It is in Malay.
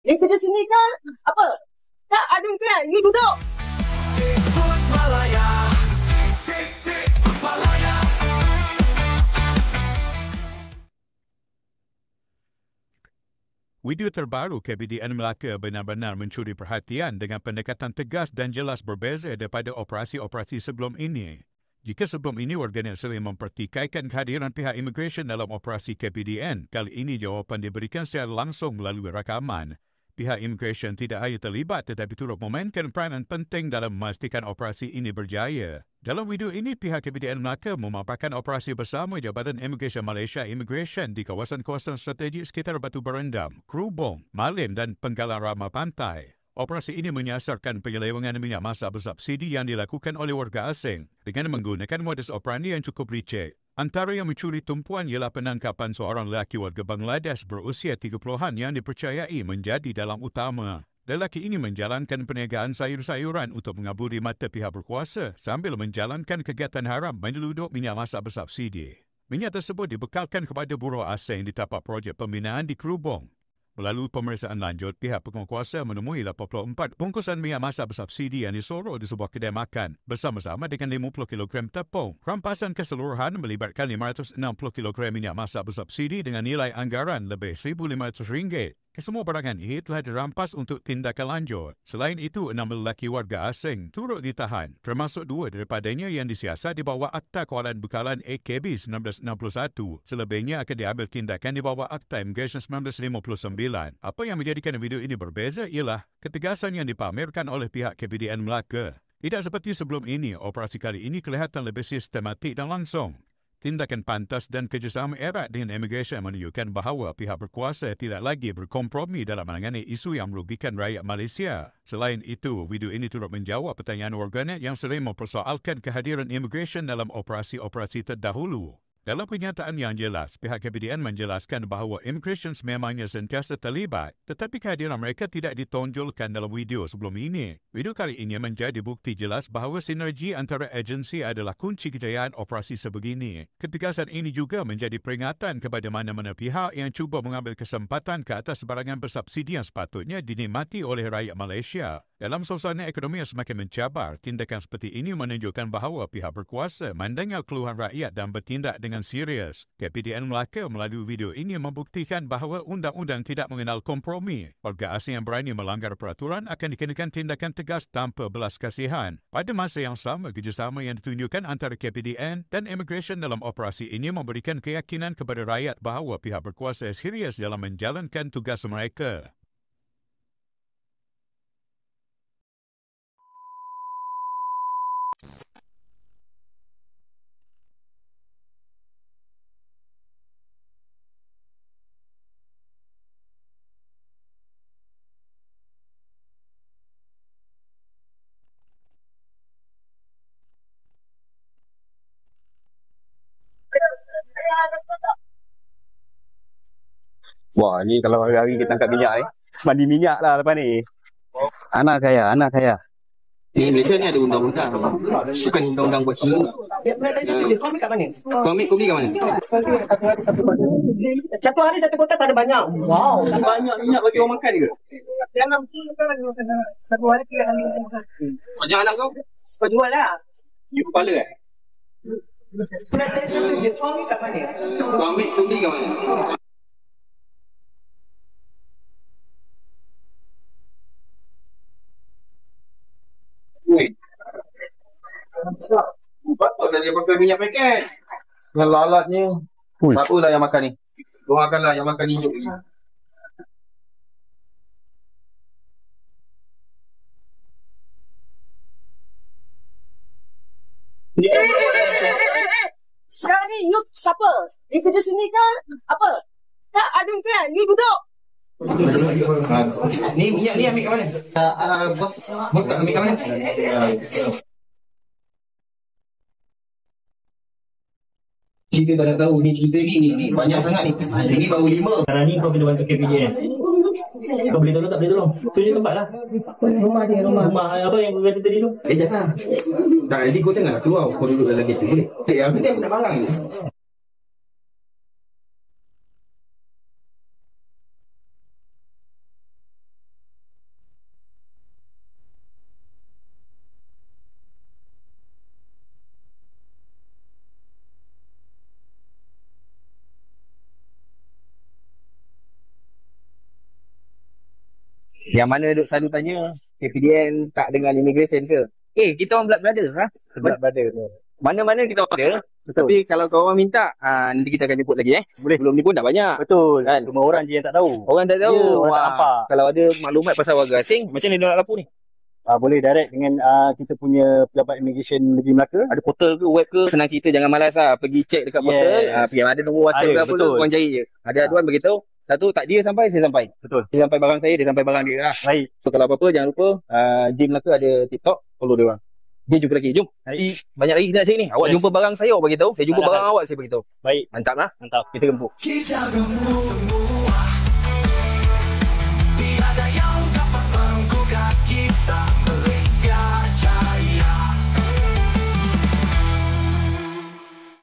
Yang kerja sini ke apa? Tak ada kan? You duduk. Video terbaru KBDN Melaka benar-benar mencuri perhatian dengan pendekatan tegas dan jelas berbeza daripada operasi-operasi sebelum ini. Jika sebelum ini warganet sering mempertikaikan kehadiran pihak imigresen dalam operasi KBDN, kali ini jawapan diberikan secara langsung melalui rakaman. Pihak Immigration tidak hanya terlibat tetapi turut memainkan peranan penting dalam memastikan operasi ini berjaya. Dalam video ini, pihak KPDN Melaka memaparkan operasi bersama Jabatan Immigration Malaysia Immigration di kawasan-kawasan strategik sekitar Batu Berendam, Krubong, Malim dan Penggalan Rama Pantai. Operasi ini menyasarkan penyelewengan minyak masak bersubsidi yang dilakukan oleh warga asing dengan menggunakan modus operandi yang cukup licik. Antara yang mencuri tumpuan ialah penangkapan seorang lelaki warga Bangladesh berusia 30-an yang dipercayai menjadi dalam utama. Lelaki ini menjalankan perniagaan sayur-sayuran untuk mengaburi mata pihak berkuasa sambil menjalankan kegiatan haram menyeludup minyak masak bersubsidi. Minyak tersebut dibekalkan kepada buruh asing di tapak projek pembinaan di Kerubong Melalui pemeriksaan lanjut, pihak pengkuasa menemui 84 bungkusan minyak masak bersubsidi yang disorok di sebuah kedai makan bersama-sama dengan 50 kg tepung. Rampasan keseluruhan melibatkan 560 kg minyak masak bersubsidi dengan nilai anggaran lebih RM1,500. Kesemua barangan ini telah dirampas untuk tindakan lanjut. Selain itu, enam lelaki warga asing turut ditahan, termasuk dua daripadanya yang disiasat di bawah Akta Kualan Bekalan AKB 1961. Selebihnya akan diambil tindakan di bawah Akta Immigration 1959. Thailand. Apa yang menjadikan video ini berbeza ialah ketegasan yang dipamerkan oleh pihak KPDN Melaka. Tidak seperti sebelum ini, operasi kali ini kelihatan lebih sistematik dan langsung. Tindakan pantas dan kerjasama erat dengan imigresen menunjukkan bahawa pihak berkuasa tidak lagi berkompromi dalam menangani isu yang merugikan rakyat Malaysia. Selain itu, video ini turut menjawab pertanyaan warganet yang sering mempersoalkan kehadiran imigresen dalam operasi-operasi terdahulu. Dalam pernyataan yang jelas, pihak KPDN menjelaskan bahawa immigration memangnya sentiasa terlibat tetapi kehadiran mereka tidak ditonjolkan dalam video sebelum ini. Video kali ini menjadi bukti jelas bahawa sinergi antara agensi adalah kunci kejayaan operasi sebegini. Ketegasan ini juga menjadi peringatan kepada mana-mana pihak yang cuba mengambil kesempatan ke atas barangan bersubsidi yang sepatutnya dinikmati oleh rakyat Malaysia. Dalam suasana ekonomi yang semakin mencabar, tindakan seperti ini menunjukkan bahawa pihak berkuasa mendengar keluhan rakyat dan bertindak dengan serius. KPDN Melaka melalui video ini membuktikan bahawa undang-undang tidak mengenal kompromi. Warga asing yang berani melanggar peraturan akan dikenakan tindakan tegas tanpa belas kasihan. Pada masa yang sama, kerjasama yang ditunjukkan antara KPDN dan Immigration dalam operasi ini memberikan keyakinan kepada rakyat bahawa pihak berkuasa serius dalam menjalankan tugas mereka. Wah, ni kalau hari-hari kita angkat minyak ni. Mandi minyak lah lepas ni. Anak kaya, anak kaya. Ni Malaysia ni ada undang-undang. Bukan undang-undang buat semua. Ya, komik kat mana? Komik, komik kat mana? Satu hari satu kotak tak ada banyak. Wow. Banyak minyak bagi orang makan ke? Dalam satu hari tiga kali makan. Banyak anak kau? Kau jual lah. Ibu kepala eh? kan? Komik kat mana? Komik, komik kat mana? Patutlah dia pakai minyak paket. Dengan lalat ni. Ui. Lah yang makan ni. Doakanlah yang makan hidup ni. Sekarang ni you siapa? You kerja sini ke? Apa? Tak ada ke? You duduk. Ni minyak ni ambil kat mana? Uh, uh, bos, tak ambil kat mana? Ah, cerita tak nak tahu ni cerita ni ni, banyak sangat ni ini baru lima sekarang ni kau kena bantu KPJ eh? kau boleh tolong tak boleh tolong tu je tempat lah rumah dia rumah rumah eh, apa yang kau kata tadi tu eh jangan tak jadi kau jangan keluar kau duduk dalam kereta boleh eh, aku tak nak barang je Yang mana duk selalu tanya KPDN tak dengan immigration ke? Eh, kita orang blood brother ha? Blood brother tu. Mana-mana kita orang brother. Betul. Tapi kalau kau orang minta, ha, nanti kita akan jemput lagi eh. Boleh. Belum ni pun dah banyak. Betul. Kan? Cuma orang je yang tak tahu. Orang tak tahu. Yeah, orang tak ha, Kalau ada maklumat pasal warga asing, macam mana nak lapor ni? Ah uh, boleh direct dengan uh, kita punya pejabat immigration Negeri Melaka. Ada portal ke web ke? Senang cerita jangan malas lah. Pergi check dekat yes. portal. Uh, pergi ada nombor WhatsApp ke apa tu. Korang cari je. Ada aduan uh. beritahu. Satu tak dia sampai saya sampai. Betul. Dia sampai barang saya, dia sampai barang dia lah. Baik. So kalau apa-apa jangan lupa uh, Jim Melaka ada TikTok, follow dia orang. Dia jumpa lagi. Jom. Baik. Banyak lagi kita nak cari ni. Awak yes. jumpa barang saya, awak bagi tahu. Saya jumpa Adakah. barang awak, saya bagi tahu. Baik. Mantap lah. Mantap. Kita gempuk. Kita gempuk.